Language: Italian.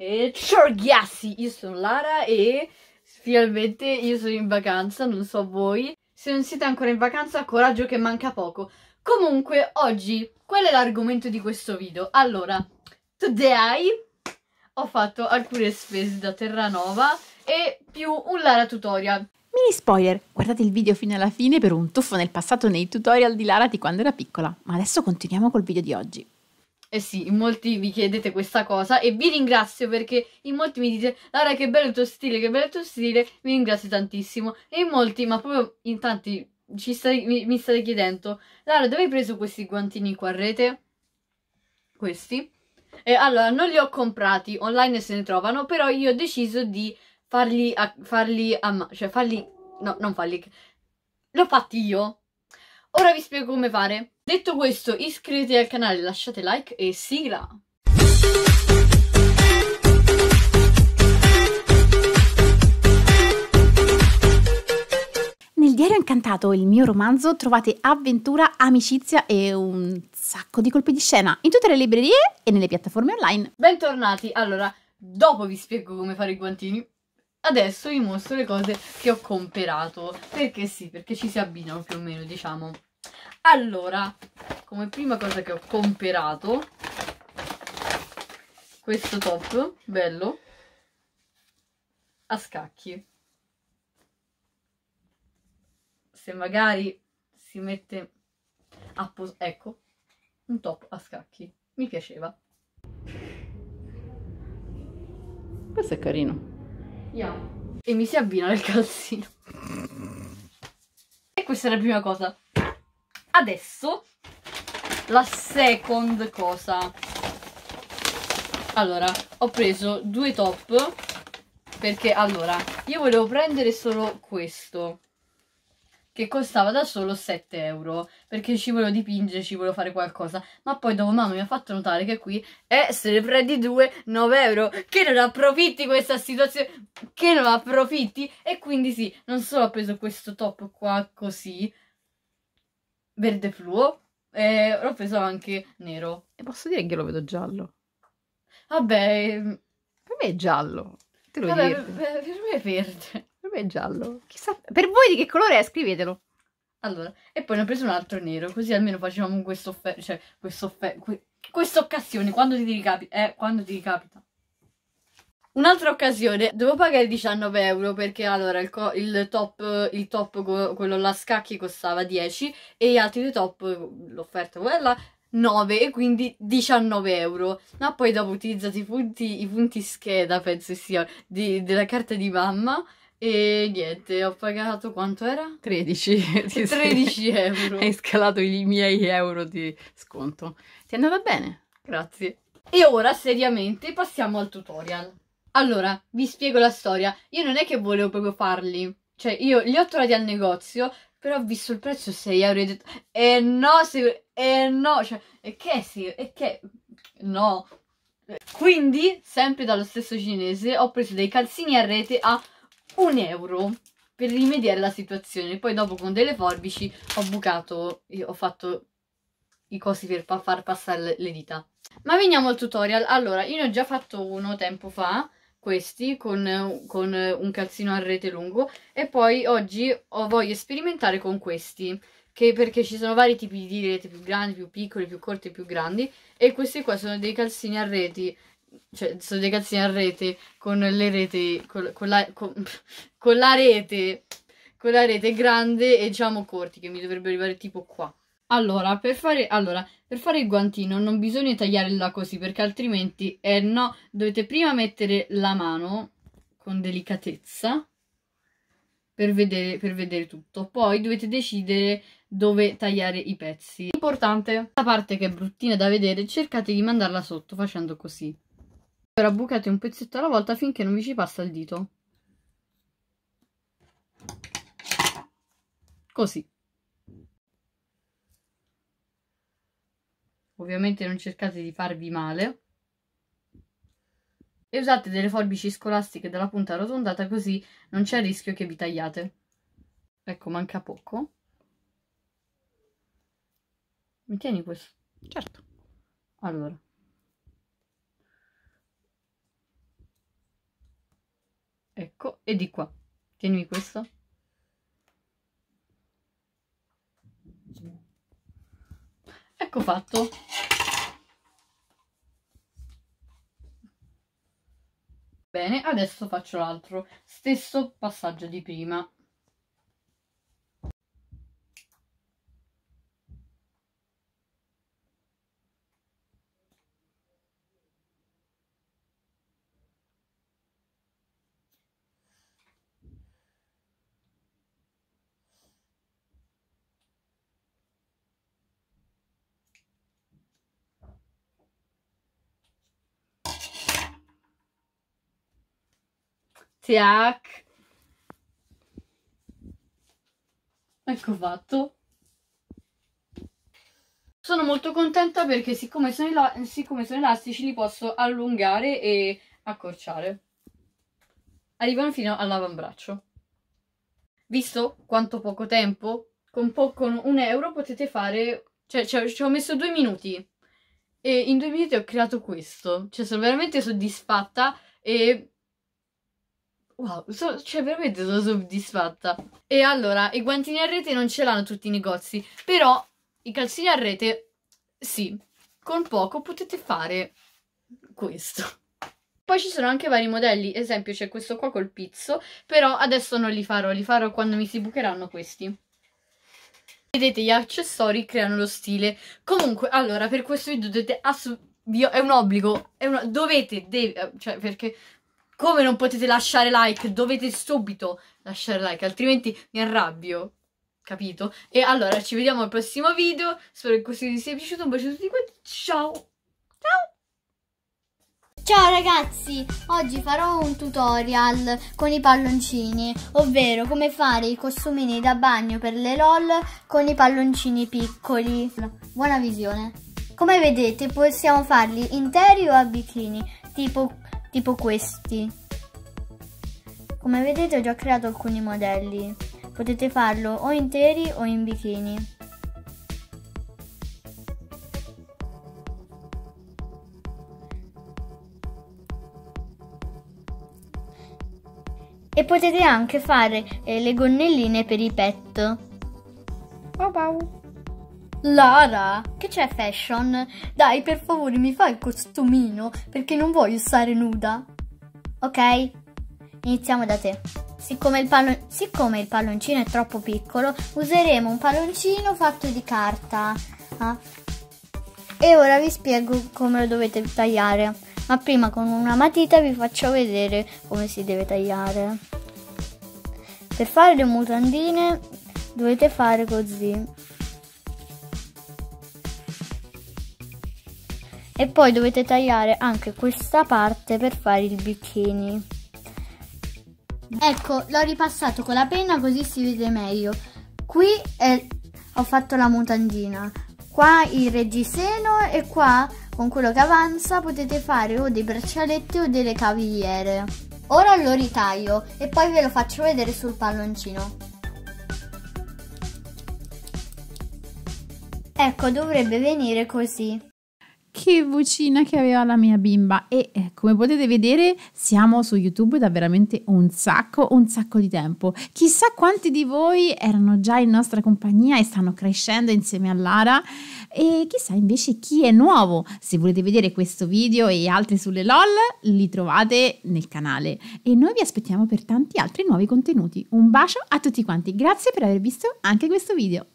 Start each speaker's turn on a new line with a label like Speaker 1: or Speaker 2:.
Speaker 1: E ciao ragazzi, io sono Lara e finalmente io sono in vacanza, non so voi. Se non siete ancora in vacanza, coraggio che manca poco. Comunque, oggi, qual è l'argomento di questo video? Allora, today ho fatto alcune spese da Terranova e più un Lara tutorial. Mini spoiler, guardate il video fino alla fine per un tuffo nel passato nei tutorial di Lara di quando era piccola. Ma adesso continuiamo col video di oggi. Eh sì, in molti vi chiedete questa cosa e vi ringrazio perché in molti mi dite Lara che bello il tuo stile, che bello il tuo stile, vi ringrazio tantissimo e in molti, ma proprio in tanti ci stai, mi, mi state chiedendo Lara dove hai preso questi guantini qua a rete? Questi? E allora non li ho comprati, online se ne trovano, però io ho deciso di farli, a, farli a, cioè farli, no non farli, l'ho fatti io Ora vi spiego come fare. Detto questo, iscrivetevi al canale, lasciate like e sigla! Nel Diario Incantato, il mio romanzo, trovate avventura, amicizia e un sacco di colpi di scena in tutte le librerie e nelle piattaforme online. Bentornati! Allora, dopo vi spiego come fare i guantini. Adesso vi mostro le cose che ho comperato. Perché sì, perché ci si abbinano più o meno, diciamo. Allora, come prima cosa che ho comperato, questo top, bello, a scacchi. Se magari si mette a pos- ecco, un top a scacchi, mi piaceva. Questo è carino. Yeah. E mi si abbina nel calzino. E questa è la prima cosa adesso la seconda cosa allora ho preso due top perché allora io volevo prendere solo questo che costava da solo 7 euro perché ci volevo dipingere, ci volevo fare qualcosa ma poi dopo mamma mi ha fatto notare che qui è se ne prendi due, 9 euro che non approfitti questa situazione che non approfitti e quindi sì, non solo ho preso questo top qua così verde fluo e l'ho preso anche nero. E posso dire che io lo vedo giallo. Vabbè, mm. per me è giallo. Te lo dico. per, me è verde. Per me è giallo. Chissà, per voi di che colore è? Scrivetelo. Allora, e poi ne ho preso un altro nero, così almeno facevamo questo, offer- cioè, questo, offer- que- questa occasione, quando ti ricapita, eh, quando ti ricapita. Un'altra occasione, devo pagare 19 euro perché allora il, il top, il top quello là scacchi costava 10 e gli altri due top, l'offerta quella, 9 e quindi 19 euro. Ma poi dopo utilizzate i punti, i punti scheda, penso sia, di, della carta di mamma e niente, ho pagato quanto era? 13. 13 euro. Hai scalato i miei euro di sconto. Ti è andata bene? Grazie. E ora seriamente passiamo al tutorial. Allora, vi spiego la storia. Io non è che volevo proprio farli. Cioè, io li ho trovati al negozio, però ho visto il prezzo 6 euro e ho detto, eh no, se, eh no, cioè, e che sì, e che, no. Quindi, sempre dallo stesso cinese, ho preso dei calzini a rete a 1 euro per rimediare la situazione. Poi dopo con delle forbici ho bucato, ho fatto i cosi per far passare le dita. Ma veniamo al tutorial. Allora, io ne ho già fatto uno tempo fa questi con, con un calzino a rete lungo e poi oggi ho voglio sperimentare con questi che perché ci sono vari tipi di rete più grandi, più piccole, più corte, più grandi e questi qua sono dei calzini a rete cioè sono dei calzini a rete con le reti con, con, la, con, con la rete con la rete grande e diciamo corti che mi dovrebbero arrivare tipo qua allora per, fare, allora, per fare il guantino non bisogna tagliare là così perché altrimenti, eh no, dovete prima mettere la mano con delicatezza per vedere, per vedere tutto. Poi dovete decidere dove tagliare i pezzi. Importante, la parte che è bruttina da vedere cercate di mandarla sotto facendo così. Ora bucate un pezzetto alla volta finché non vi ci passa il dito. Così. ovviamente non cercate di farvi male e usate delle forbici scolastiche dalla punta arrotondata così non c'è rischio che vi tagliate. Ecco, manca poco. Mi tieni questo? Certo. Allora. Ecco, e di qua. Tienimi questo. Ecco fatto. bene adesso faccio l'altro stesso passaggio di prima Tac. Ecco fatto. Sono molto contenta perché siccome sono, siccome sono elastici li posso allungare e accorciare. Arrivano fino all'avambraccio. Visto quanto poco tempo? Con, po con un euro potete fare... Cioè, cioè ci ho messo due minuti. E in due minuti ho creato questo. Cioè, sono veramente soddisfatta e Wow, sono, cioè veramente sono soddisfatta. E allora, i guantini a rete non ce l'hanno tutti i negozi, però i calzini a rete sì. Con poco potete fare questo. Poi ci sono anche vari modelli, esempio c'è questo qua col pizzo, però adesso non li farò, li farò quando mi si bucheranno questi. Vedete, gli accessori creano lo stile. Comunque, allora, per questo video dovete assolutamente... È un obbligo, è una, dovete, deve, cioè perché come non potete lasciare like? Dovete subito lasciare like, altrimenti mi arrabbio. Capito? E allora ci vediamo al prossimo video. Spero che questo vi sia piaciuto. Un
Speaker 2: bacio a tutti quanti. Ciao! Ciao! Ciao ragazzi, oggi farò un tutorial con i palloncini, ovvero come fare i costumini da bagno per le LOL con i palloncini piccoli. Buona visione! Come vedete possiamo farli interi o a bikini, tipo tipo questi. Come vedete ho già creato alcuni modelli, potete farlo o interi o in bikini. E potete anche fare eh, le gonnelline per il petto. Wow wow! Lara, che c'è fashion? Dai, per favore, mi fai il costumino perché non voglio stare nuda. Ok, iniziamo da te. Siccome il, siccome il palloncino è troppo piccolo, useremo un palloncino fatto di carta. Ah. E ora vi spiego come lo dovete tagliare. Ma prima con una matita vi faccio vedere come si deve tagliare. Per fare le mutandine dovete fare così e poi dovete tagliare anche questa parte per fare il bikini ecco l'ho ripassato con la penna così si vede meglio qui è, ho fatto la mutandina qua il reggiseno e qua con quello che avanza potete fare o dei braccialetti o delle cavigliere ora lo ritaglio e poi ve lo faccio vedere sul palloncino ecco dovrebbe venire
Speaker 1: così che vocina che aveva la mia bimba e eh, come potete vedere siamo su YouTube da veramente un sacco, un sacco di tempo. Chissà quanti di voi erano già in nostra compagnia e stanno crescendo insieme a Lara e chissà invece chi è nuovo. Se volete vedere questo video e altri sulle LOL li trovate nel canale e noi vi aspettiamo per tanti altri nuovi contenuti. Un bacio a tutti quanti, grazie per aver visto anche questo video.